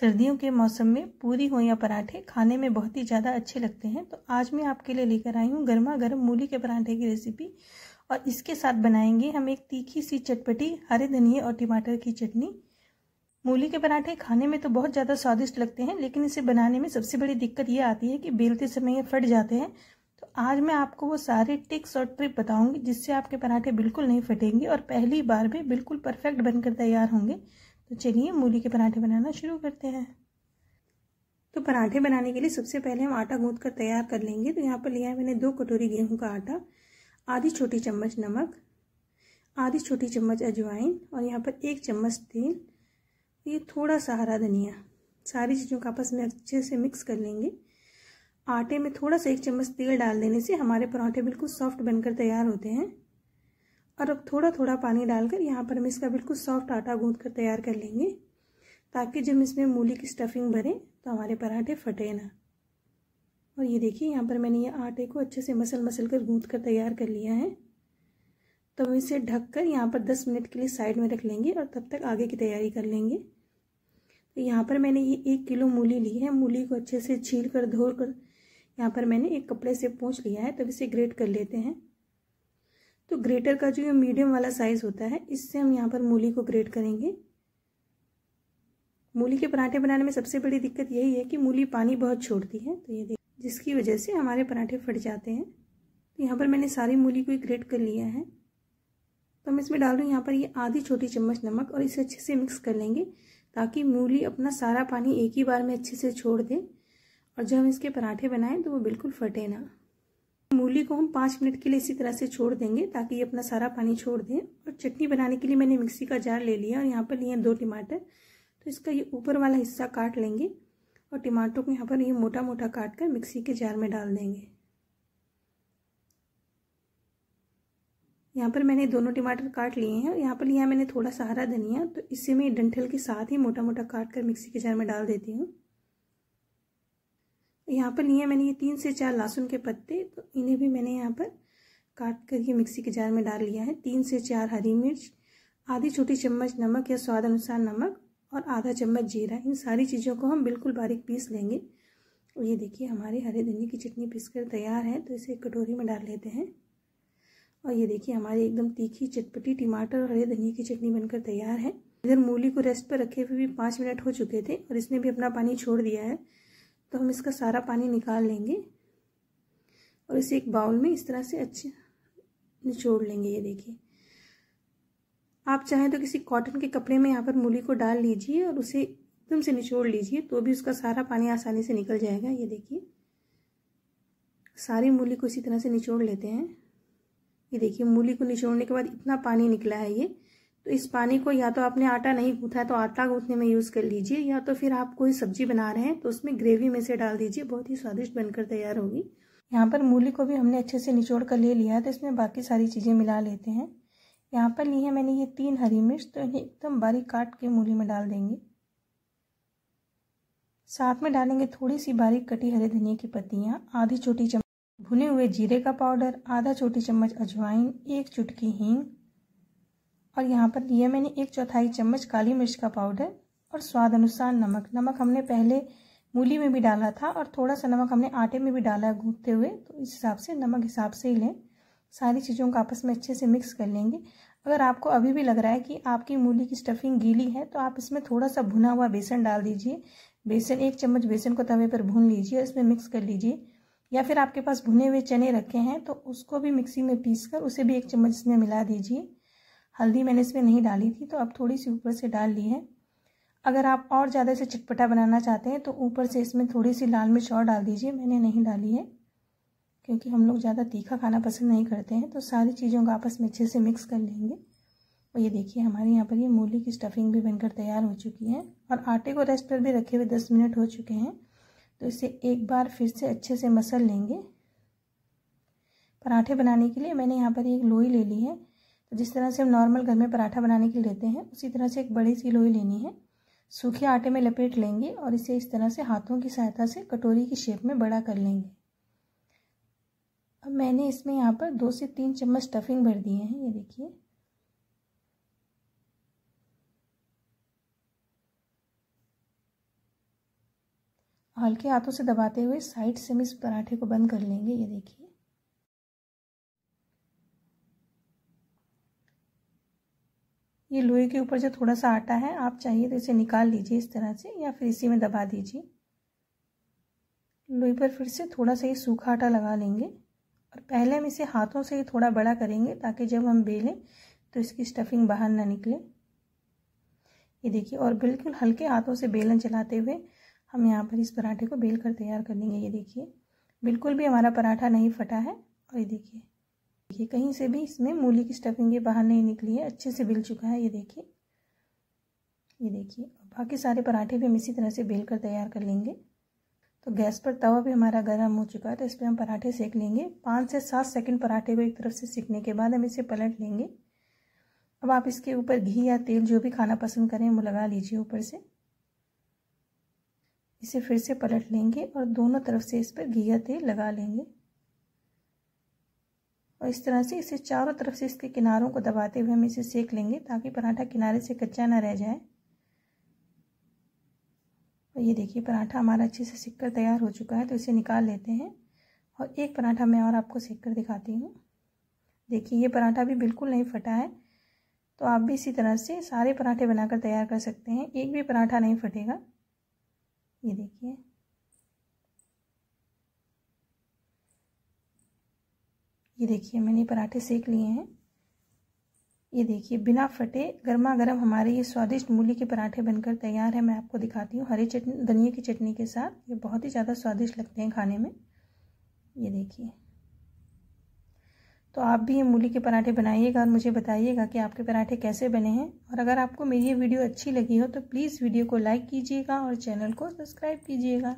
सर्दियों के मौसम में पूरी हो या पराठे खाने में बहुत ही ज़्यादा अच्छे लगते हैं तो आज मैं आपके लिए लेकर आई हूँ गर्मा गर्म मूली के पराठे की रेसिपी और इसके साथ बनाएंगे हम एक तीखी सी चटपटी हरे धनिए और टमाटर की चटनी मूली के पराठे खाने में तो बहुत ज़्यादा स्वादिष्ट लगते हैं लेकिन इसे बनाने में सबसे बड़ी दिक्कत ये आती है कि बेलते समय ये फट जाते हैं तो आज मैं आपको वो सारे टिक्स और ट्रिप बताऊंगी जिससे आपके पराठे बिल्कुल नहीं फटेंगे और पहली बार में बिल्कुल परफेक्ट बनकर तैयार होंगे तो चलिए मूली के पराठे बनाना शुरू करते हैं तो पराठे बनाने के लिए सबसे पहले हम आटा गूंथ कर तैयार कर लेंगे तो यहाँ पर लिया है मैंने दो कटोरी गेहूं का आटा आधी छोटी चम्मच नमक आधी छोटी चम्मच अजवाइन और यहाँ पर एक चम्मच तेल ये थोड़ा सा हरा धनिया सारी चीज़ों का आपस में अच्छे से मिक्स कर लेंगे आटे में थोड़ा सा एक चम्मच तेल डाल देने से हमारे पराठे बिल्कुल सॉफ्ट बनकर तैयार होते हैं और अब थोड़ा थोड़ा पानी डालकर यहाँ पर हम इसका बिल्कुल सॉफ्ट आटा गूंद कर तैयार कर लेंगे ताकि जब इसमें मूली की स्टफिंग भरें तो हमारे पराठे फटे ना और ये देखिए यहाँ पर मैंने ये आटे को अच्छे से मसल मसल कर गूँध कर तैयार कर लिया है तो हम इसे ढक कर यहाँ पर दस मिनट के लिए साइड में रख लेंगे और तब तक आगे की तैयारी कर लेंगे तो यहाँ पर मैंने ये एक किलो मूली ली है मूली को अच्छे से छील कर धो कर यहाँ पर मैंने एक कपड़े से पोंछ लिया है तब इसे ग्रेट कर लेते हैं तो ग्रेटर का जो ये मीडियम वाला साइज होता है इससे हम यहाँ पर मूली को ग्रेट करेंगे मूली के पराठे बनाने में सबसे बड़ी दिक्कत यही है कि मूली पानी बहुत छोड़ती है तो ये जिसकी वजह से हमारे पराठे फट जाते हैं तो यहाँ पर मैंने सारी मूली को ग्रेट कर लिया है तो हम इसमें डाल रहे हैं यहाँ पर ये आधी छोटी चम्मच नमक और इसे अच्छे से मिक्स कर लेंगे ताकि मूली अपना सारा पानी एक ही बार में अच्छे से छोड़ दे और जब हम इसके पराठे बनाएं तो वो बिल्कुल फटे ना मूली को हम पाँच मिनट के लिए इसी तरह से छोड़ देंगे ताकि ये अपना सारा पानी छोड़ दें और चटनी बनाने के लिए मैंने मिक्सी का जार ले लिया और यहाँ पर लिए दो टमाटर तो इसका ये ऊपर वाला हिस्सा काट लेंगे और टमाटर को यहाँ पर ये मोटा मोटा काट कर मिक्सी के जार में डाल देंगे यहाँ पर मैंने दोनों टमाटर काट लिए हैं और यहाँ पर लिया मैंने थोड़ा सा हरा धनिया तो इससे मैं डंठल के साथ ही मोटा मोटा काट कर मिक्सी के जार में डाल देती हूँ यहाँ पर लिए मैंने ये तीन से चार लहसुन के पत्ते तो इन्हें भी मैंने यहाँ पर काट कर ये मिक्सी के जार में डाल लिया है तीन से चार हरी मिर्च आधी छोटी चम्मच नमक या स्वाद अनुसार नमक और आधा चम्मच जीरा इन सारी चीज़ों को हम बिल्कुल बारीक पीस लेंगे और ये देखिए हमारे हरे धनिया की चटनी पीस कर तैयार है तो इसे एक कटोरी में डाल लेते हैं और ये देखिए हमारी एकदम तीखी चटपटी टमाटर और हरे धनिया की चटनी बनकर तैयार है इधर मूली को रेस्ट पर रखे हुए भी पाँच मिनट हो चुके थे और इसने भी अपना पानी छोड़ दिया है तो हम इसका सारा पानी निकाल लेंगे और इसे एक बाउल में इस तरह से अच्छे निचोड़ लेंगे ये देखिए आप चाहें तो किसी कॉटन के कपड़े में यहाँ पर मूली को डाल लीजिए और उसे एकदम से निचोड़ लीजिए तो भी उसका सारा पानी आसानी से निकल जाएगा ये देखिए सारी मूली को इसी तरह से निचोड़ लेते हैं ये देखिए मूली को निचोड़ने के बाद इतना पानी निकला है ये तो इस पानी को या तो आपने आटा नहीं गूथा है तो आटा गूंथने में यूज़ कर लीजिए या तो फिर आप कोई सब्जी बना रहे हैं तो उसमें ग्रेवी में से डाल दीजिए बहुत ही स्वादिष्ट बनकर तैयार होगी यहाँ पर मूली को भी हमने अच्छे से निचोड़ कर ले लिया है तो इसमें बाकी सारी चीज़ें मिला लेते हैं यहाँ पर ली है मैंने ये तीन हरी मिर्च तो इन्हें एकदम बारीक काट के मूली में डाल देंगे साथ में डालेंगे थोड़ी सी बारीक कटी हरे धनिया की पत्तियाँ आधी छोटी चम्मच भुने हुए जीरे का पाउडर आधा छोटी चम्मच अजवाइन एक चुटकी हींग और यहाँ पर लिया मैंने एक चौथाई चम्मच काली मिर्च का पाउडर और स्वाद अनुसार नमक नमक हमने पहले मूली में भी डाला था और थोड़ा सा नमक हमने आटे में भी डाला है गूंथते हुए तो इस हिसाब से नमक हिसाब से ही लें सारी चीज़ों को आपस में अच्छे से मिक्स कर लेंगे अगर आपको अभी भी लग रहा है कि आपकी मूली की स्टफिंग गीली है तो आप इसमें थोड़ा सा भुना हुआ बेसन डाल दीजिए बेसन एक चम्मच बेसन को तवे पर भून लीजिए इसमें मिक्स कर लीजिए या फिर आपके पास भुने हुए चने रखे हैं तो उसको भी मिक्सी में पीस कर उसे भी एक चम्मच इसमें मिला दीजिए हल्दी मैंने इसमें नहीं डाली थी तो अब थोड़ी सी ऊपर से डाल ली है अगर आप और ज़्यादा से चटपटा बनाना चाहते हैं तो ऊपर से इसमें थोड़ी सी लाल मिर्च और डाल दीजिए मैंने नहीं डाली है क्योंकि हम लोग ज़्यादा तीखा खाना पसंद नहीं करते हैं तो सारी चीज़ों को आपस में अच्छे से मिक्स कर लेंगे और ये देखिए हमारे यहाँ पर ये मूली की स्टफिंग भी बनकर तैयार हो चुकी है और आटे को रेस्ट पर भी रखे हुए दस मिनट हो चुके हैं तो इसे एक बार फिर से अच्छे से मसल लेंगे पराठे बनाने के लिए मैंने यहाँ पर एक लोई ले ली है तो जिस तरह से हम नॉर्मल घर में पराठा बनाने के लिए लेते हैं उसी तरह से एक बड़ी सी लोई लेनी है सूखे आटे में लपेट लेंगे और इसे इस तरह से हाथों की सहायता से कटोरी की शेप में बड़ा कर लेंगे अब मैंने इसमें यहाँ पर दो से तीन चम्मच स्टफिंग भर दिए हैं ये देखिए हल्के हाथों से दबाते हुए साइड से हम इस पराठे को बंद कर लेंगे ये देखिए ये लोहे के ऊपर जो थोड़ा सा आटा है आप चाहिए तो इसे निकाल लीजिए इस तरह से या फिर इसी में दबा दीजिए लोई पर फिर से थोड़ा सा ये सूखा आटा लगा लेंगे और पहले हम इसे हाथों से ही थोड़ा बड़ा करेंगे ताकि जब हम बेलें तो इसकी स्टफिंग बाहर ना निकले ये देखिए और बिल्कुल हल्के हाथों से बेलन चलाते हुए हम यहाँ पर इस पराठे को बेल कर तैयार कर लेंगे ये देखिए बिल्कुल भी हमारा पराठा नहीं फटा है और ये देखिए देखिए कहीं से भी इसमें मूली की स्टफिंग ये बाहर नहीं निकली है अच्छे से बिल चुका है ये देखिए ये देखिए बाकी सारे पराठे भी हम इसी तरह से बेल कर तैयार कर लेंगे तो गैस पर तवा भी हमारा गर्म हो चुका है तो इस पर हम पराठे सेक लेंगे पाँच से सात सेकंड पराठे को एक तरफ से सीखने के बाद हम इसे पलट लेंगे अब आप इसके ऊपर घी या तेल जो भी खाना पसंद करें वो लगा लीजिए ऊपर से इसे फिर से पलट लेंगे और दोनों तरफ से इस पर घी या तेल लगा लेंगे और इस तरह से इसे चारों तरफ से इसके किनारों को दबाते हुए हम इसे सेक लेंगे ताकि पराठा किनारे से कच्चा ना रह जाए और ये देखिए पराठा हमारा अच्छे से सीख कर तैयार हो चुका है तो इसे निकाल लेते हैं और एक पराठा मैं और आपको सेक कर दिखाती हूँ देखिए ये पराठा भी बिल्कुल नहीं फटा है तो आप भी इसी तरह से सारे पराठे बनाकर तैयार कर सकते हैं एक भी पराठा नहीं फटेगा ये देखिए ये देखिए मैंने पराठे सेक लिए हैं ये देखिए बिना फटे गर्मा गर्म हमारे ये स्वादिष्ट मूली के पराठे बनकर तैयार है मैं आपको दिखाती हूँ हरी चटनी धनिए की चटनी के साथ ये बहुत ही ज़्यादा स्वादिष्ट लगते हैं खाने में ये देखिए तो आप भी ये मूली के पराठे बनाइएगा और मुझे बताइएगा कि आपके पराठे कैसे बने हैं और अगर आपको मेरी ये वीडियो अच्छी लगी हो तो प्लीज़ वीडियो को लाइक कीजिएगा और चैनल को सब्सक्राइब कीजिएगा